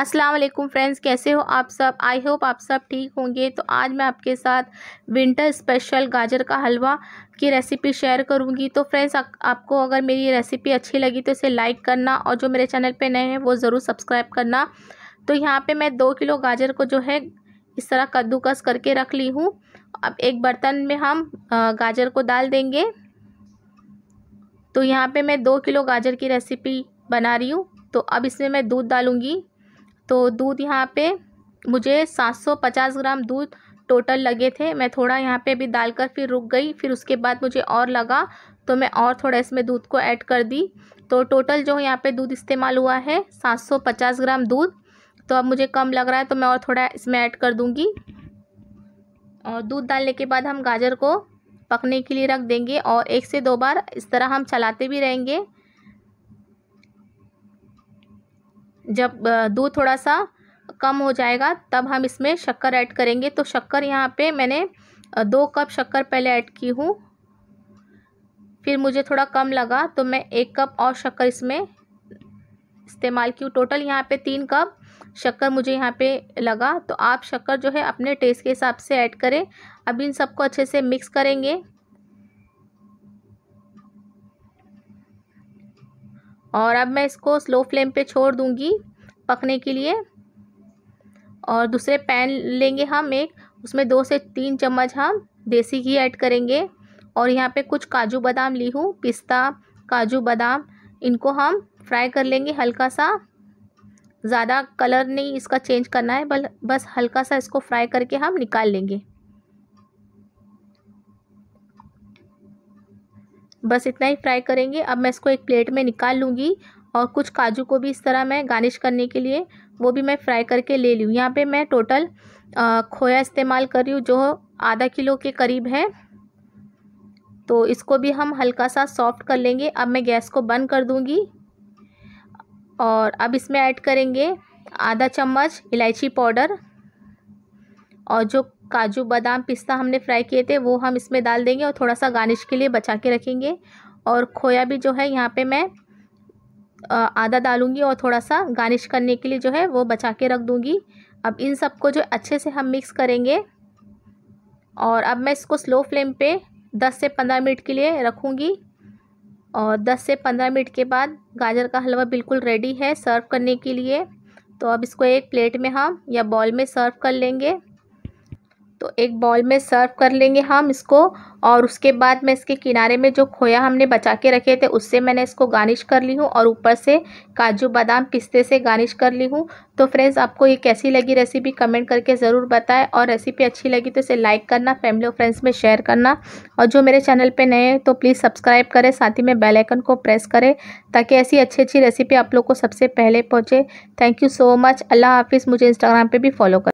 अस्सलाम वालेकुम फ्रेंड्स कैसे हो आप सब आई होप आप सब ठीक होंगे तो आज मैं आपके साथ विंटर स्पेशल गाजर का हलवा की रेसिपी शेयर करूंगी तो फ्रेंड्स आपको अगर मेरी रेसिपी अच्छी लगी तो इसे लाइक करना और जो मेरे चैनल पे नए हैं वो ज़रूर सब्सक्राइब करना तो यहाँ पे मैं दो किलो गाजर को जो है इस तरह कद्दूकस करके रख ली हूँ अब एक बर्तन में हम गाजर को डाल देंगे तो यहाँ पे मैं दो किलो गाजर की रेसिपी बना रही हूँ तो अब इसमें मैं दूध डालूँगी तो दूध यहाँ पे मुझे 750 ग्राम दूध टोटल लगे थे मैं थोड़ा यहाँ पे भी डालकर फिर रुक गई फिर उसके बाद मुझे और लगा तो मैं और थोड़ा इसमें दूध को ऐड कर दी तो टोटल जो यहाँ पे दूध इस्तेमाल हुआ है 750 ग्राम दूध तो अब मुझे कम लग रहा है तो मैं और थोड़ा इसमें ऐड कर दूँगी और दूध डालने के बाद हम गाजर को पकने के लिए रख देंगे और एक से दो बार इस तरह हम चलाते भी रहेंगे जब दूध थोड़ा सा कम हो जाएगा तब हम इसमें शक्कर ऐड करेंगे तो शक्कर यहाँ पे मैंने दो कप शक्कर पहले ऐड की हूँ फिर मुझे थोड़ा कम लगा तो मैं एक कप और शक्कर इसमें इस्तेमाल की हूँ टोटल यहाँ पे तीन कप शक्कर मुझे यहाँ पे लगा तो आप शक्कर जो है अपने टेस्ट के हिसाब से ऐड करें अब इन सबको अच्छे से मिक्स करेंगे और अब मैं इसको स्लो फ्लेम पे छोड़ दूँगी पकने के लिए और दूसरे पैन लेंगे हम एक उसमें दो से तीन चम्मच हम देसी घी ऐड करेंगे और यहाँ पे कुछ काजू बादाम ली हूँ पिस्ता काजू बादाम इनको हम फ्राई कर लेंगे हल्का सा ज़्यादा कलर नहीं इसका चेंज करना है बल बस हल्का सा इसको फ्राई करके हम निकाल लेंगे बस इतना ही फ्राई करेंगे अब मैं इसको एक प्लेट में निकाल लूँगी और कुछ काजू को भी इस तरह मैं गार्निश करने के लिए वो भी मैं फ्राई करके ले लूँ यहाँ पे मैं टोटल खोया इस्तेमाल कर रही हूँ जो आधा किलो के करीब है तो इसको भी हम हल्का सा सॉफ्ट कर लेंगे अब मैं गैस को बंद कर दूँगी और अब इसमें ऐड करेंगे आधा चम्मच इलायची पाउडर और जो काजू बादाम पिस्ता हमने फ्राई किए थे वो हम इसमें डाल देंगे और थोड़ा सा गार्निश के लिए बचा के रखेंगे और खोया भी जो है यहाँ पे मैं आधा डालूँगी और थोड़ा सा गार्निश करने के लिए जो है वो बचा के रख दूँगी अब इन सब को जो अच्छे से हम मिक्स करेंगे और अब मैं इसको स्लो फ्लेम पे 10 से 15 मिनट के लिए रखूँगी और 10 से 15 मिनट के बाद गाजर का हलवा बिल्कुल रेडी है सर्व करने के लिए तो अब इसको एक प्लेट में हम या बॉल में सर्व कर लेंगे तो एक बॉल में सर्व कर लेंगे हम इसको और उसके बाद मैं इसके किनारे में जो खोया हमने बचा के रखे थे उससे मैंने इसको गार्निश कर ली हूँ और ऊपर से काजू बादाम पिस्ते से गार्निश कर ली हूँ तो फ्रेंड्स आपको ये कैसी लगी रेसिपी कमेंट करके ज़रूर बताएं और रेसिपी अच्छी लगी तो इसे लाइक करना फैमिली और फ्रेंड्स में शेयर करना और जो मेरे चैनल पर नए हैं तो प्लीज़ सब्सक्राइब करें साथ ही में बेलाइकन को प्रेस करें ताकि ऐसी अच्छी अच्छी रेसिपी आप लोग को सबसे पहले पहुँचे थैंक यू सो मच अल्लाह हाफिज़ मुझे इंस्टाग्राम पर भी फॉलो करें